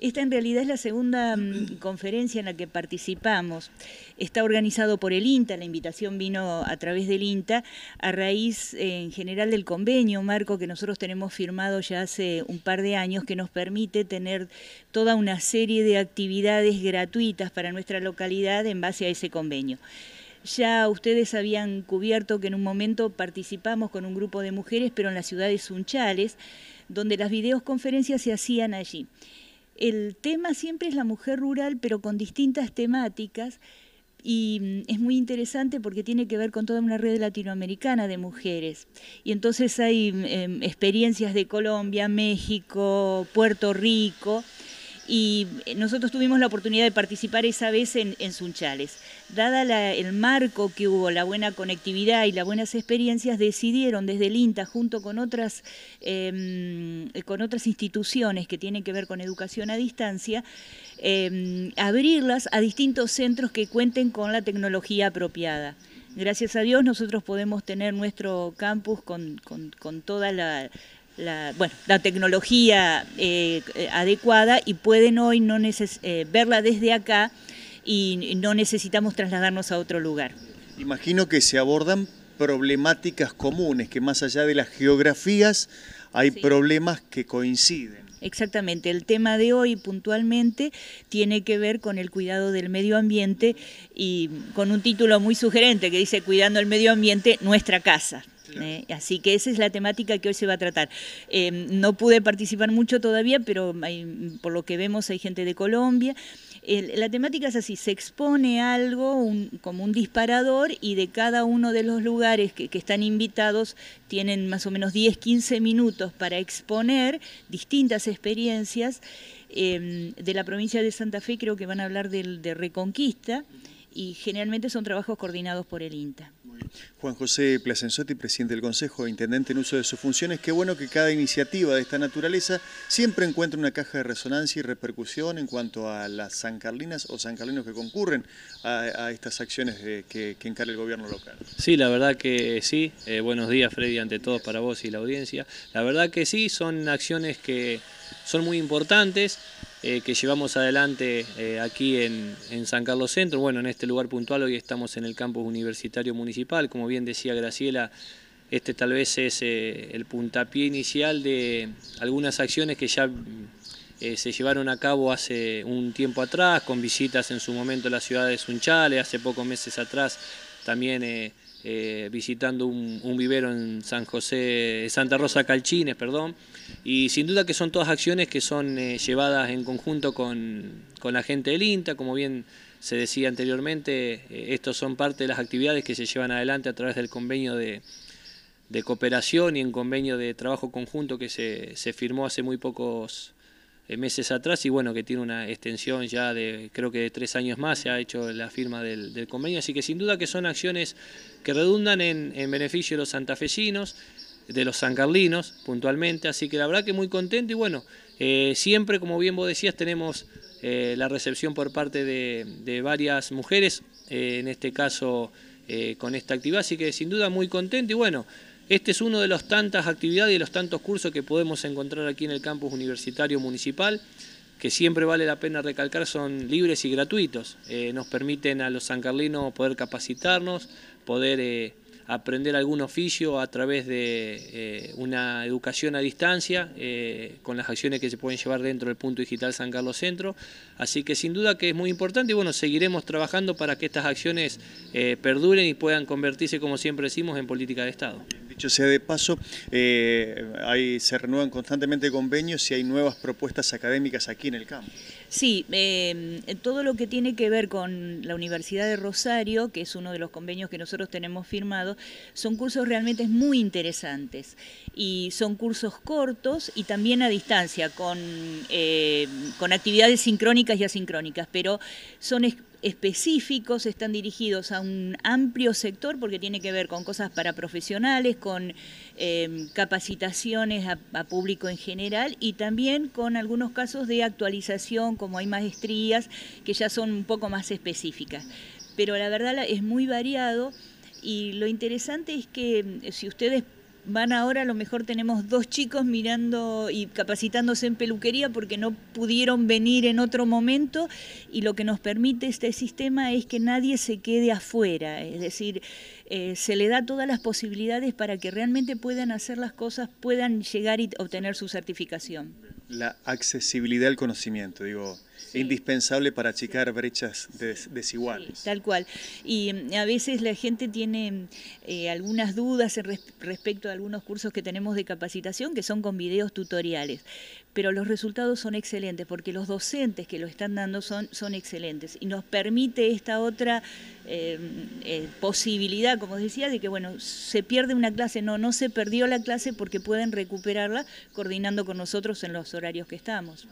Esta en realidad es la segunda mm, conferencia en la que participamos. Está organizado por el INTA, la invitación vino a través del INTA, a raíz eh, en general del convenio, Marco, que nosotros tenemos firmado ya hace un par de años, que nos permite tener toda una serie de actividades gratuitas para nuestra localidad en base a ese convenio. Ya ustedes habían cubierto que en un momento participamos con un grupo de mujeres, pero en la ciudad de Sunchales, donde las videoconferencias se hacían allí el tema siempre es la mujer rural, pero con distintas temáticas. Y mm, es muy interesante porque tiene que ver con toda una red latinoamericana de mujeres. Y entonces hay mm, em, experiencias de Colombia, México, Puerto Rico, y nosotros tuvimos la oportunidad de participar esa vez en, Sunchales. Dada el marco que hubo, la buena conectividad y las buenas experiencias, decidieron desde el INTA, junto con otras, em, con otras instituciones que tienen que ver con educación a distancia, em, abrirlas a distintos centros que cuenten con la tecnología apropiada gracias a Dios nosotros podemos tener nuestro campus con, con toda la, la, bueno, la tecnología eh, eh, adecuada y pueden hoy no eh, verla desde acá y no necesitamos trasladarnos a otro lugar. Imagino que se abordan problemáticas comunes, que más allá de las geografías hay problemas que coinciden. Exactamente, el tema de hoy puntualmente tiene que ver con el cuidado del medio ambiente y con un título muy sugerente que dice Cuidando el medio ambiente, nuestra casa. ¿eh? Así que esa es la temática que hoy se va a tratar. Em, no pude participar mucho todavía, pero por lo que vemos hay gente de Colombia. la temática es así, se expone algo como un disparador y de cada uno de los lugares que, están invitados tienen más o menos 10, 15 minutos para exponer distintas experiencias. Em, de la provincia de Santa Fe creo que van a hablar de Reconquista y generalmente son trabajos coordinados por el INTA. Juan José Placenzotti, presidente del Consejo, e intendente en uso de sus funciones. Qué bueno que cada iniciativa de esta naturaleza siempre encuentra una caja de resonancia y repercusión en cuanto a las sancarlinas o sancarlinos que concurren a, estas acciones que, que, encara el gobierno local. Sí, la verdad que sí. Eh, buenos días, Freddy, ante todos, para vos y la audiencia. La verdad que sí, son acciones que son muy importantes. Eh, que llevamos adelante eh, aquí en, San Carlos Centro. Bueno, en este lugar puntual hoy estamos en el campus universitario municipal. Como bien decía Graciela, este tal vez es eh, el puntapié inicial de algunas acciones que ya mm, se llevaron a cabo hace un tiempo atrás, con visitas en su momento a la ciudad de Sunchale, hace pocos meses atrás también eh, visitando un, vivero en San José, Santa Rosa Calchines, perdón, y sin duda que son todas acciones que son eh, llevadas en conjunto con, la gente del INTA, como bien se decía anteriormente, eh, estos son parte de las actividades que se llevan adelante a través del convenio de, cooperación y en convenio de trabajo conjunto que se, se firmó hace muy pocos eh, meses atrás y bueno, que tiene una extensión ya de creo que de tres años más se ha hecho la firma del, convenio, así que sin duda que son acciones que redundan en, beneficio de los santafesinos, de los sancarlinos puntualmente, así que la verdad que muy contento y bueno, eh, siempre como bien vos decías tenemos eh, la recepción por parte de, varias mujeres, en este caso con esta actividad, así que sin duda muy contento y bueno, este es uno de los tantas actividades y los tantos cursos que podemos encontrar aquí en el campus universitario municipal, que siempre vale la pena recalcar, son libres y gratuitos. Eh, nos permiten a los sancarlinos poder capacitarnos, poder eh, aprender algún oficio a través de eh, una educación a distancia, con las acciones que se pueden llevar dentro del punto digital San Carlos Centro. Así que sin duda que es muy importante y bueno, seguiremos trabajando para que estas acciones perduren y puedan convertirse, como siempre decimos, en política de Estado. Dicho sea de paso, eh, hay, se renuevan constantemente convenios y hay nuevas propuestas académicas aquí en el campo. Sí, eh, todo lo que tiene que ver con la Universidad de Rosario, que es uno de los convenios que nosotros tenemos firmado, son cursos realmente muy interesantes y son cursos cortos y también a distancia, con, eh, con actividades sincrónicas y asincrónicas, pero son específicos, están dirigidos a un amplio sector porque tiene que ver con cosas para profesionales, con em, capacitaciones a, a, público en general y también con algunos casos de actualización, como hay maestrías que ya son un poco más específicas. Pero la verdad es muy variado y lo interesante es que em, si ustedes van ahora, a lo mejor tenemos dos chicos mirando y capacitándose en peluquería porque no pudieron venir en otro momento y lo que nos permite este sistema es que nadie se quede afuera, es decir, eh, se le da todas las posibilidades para que realmente puedan hacer las cosas, puedan llegar y obtener su certificación la accesibilidad al conocimiento, digo, es indispensable para achicar brechas desiguales. tal cual. Y mm, a veces la gente tiene mm, eh, algunas dudas respecto a algunos cursos que tenemos de capacitación que son con videos tutoriales pero los resultados son excelentes porque los docentes que lo están dando son, son excelentes y nos permite esta otra em, eh, posibilidad, como decía, de que bueno, se pierde una clase, no, no se perdió la clase porque pueden recuperarla coordinando con nosotros en los horarios que estamos.